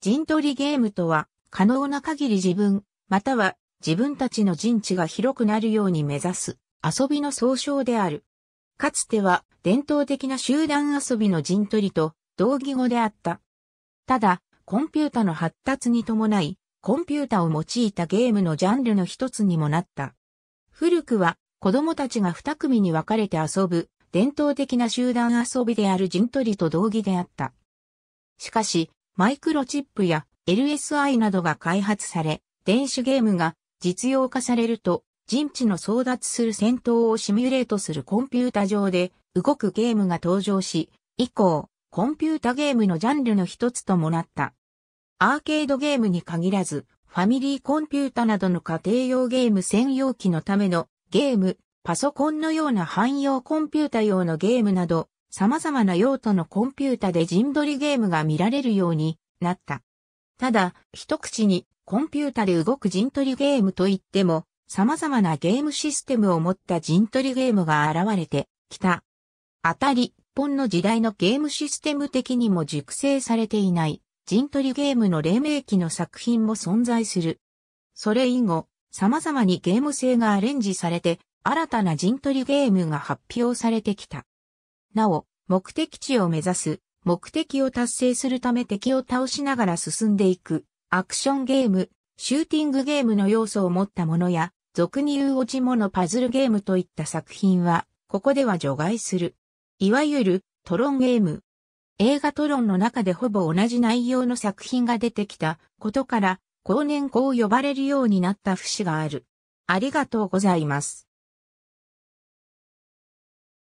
陣取りゲームとは、可能な限り自分、または自分たちの陣地が広くなるように目指す遊びの総称である。かつては伝統的な集団遊びの陣取りと同義語であった。ただ、コンピュータの発達に伴い、コンピュータを用いたゲームのジャンルの一つにもなった。古くは子供たちが二組に分かれて遊ぶ伝統的な集団遊びである陣取りと同義であった。しかし、マイクロチップや LSI などが開発され、電子ゲームが実用化されると、陣地の争奪する戦闘をシミュレートするコンピュータ上で動くゲームが登場し、以降、コンピュータゲームのジャンルの一つともなった。アーケードゲームに限らず、ファミリーコンピュータなどの家庭用ゲーム専用機のためのゲーム、パソコンのような汎用コンピュータ用のゲームなど、様々な用途のコンピュータで陣取りゲームが見られるようになった。ただ、一口にコンピュータで動く陣取りゲームといっても、様々なゲームシステムを持った陣取りゲームが現れてきた。当たり、本の時代のゲームシステム的にも熟成されていない陣取りゲームの黎明期の作品も存在する。それ以後、様々にゲーム性がアレンジされて、新たな陣取りゲームが発表されてきた。なお、目的地を目指す、目的を達成するため敵を倒しながら進んでいく、アクションゲーム、シューティングゲームの要素を持ったものや、俗に言う落ち物パズルゲームといった作品は、ここでは除外する。いわゆる、トロンゲーム。映画トロンの中でほぼ同じ内容の作品が出てきたことから、後年こう呼ばれるようになった節がある。ありがとうございます。